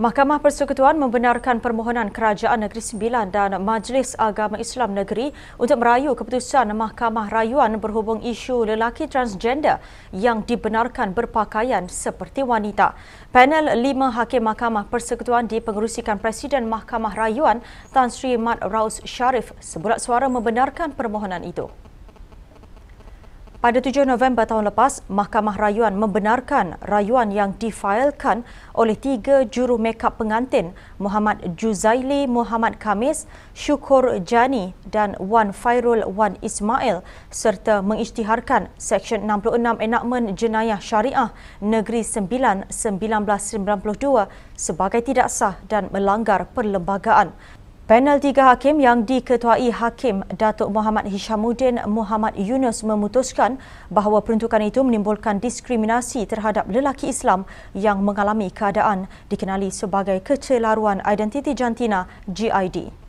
Mahkamah Persekutuan membenarkan permohonan Kerajaan Negeri Sembilan dan Majlis Agama Islam Negeri untuk merayu keputusan Mahkamah Rayuan berhubung isu lelaki transgender yang dibenarkan berpakaian seperti wanita. Panel lima hakim Mahkamah Persekutuan di dipengerusikan Presiden Mahkamah Rayuan Tan Sri Mat Raus Sharif sebulat suara membenarkan permohonan itu. Pada 7 November tahun lepas, Mahkamah Rayuan membenarkan rayuan yang difailkan oleh tiga juru mekap pengantin Muhammad Juzaili Muhammad Kamis, Syukur Jani dan Wan Fairul Wan Ismail serta mengisytiharkan Seksyen 66 Enakmen Jenayah Syariah Negeri 9 1992 sebagai tidak sah dan melanggar perlembagaan. Panel tiga hakim yang diketuai Hakim Datuk Muhammad Hishamuddin Muhammad Yunus memutuskan bahawa peruntukan itu menimbulkan diskriminasi terhadap lelaki Islam yang mengalami keadaan dikenali sebagai kecelaruan identiti jantina GID.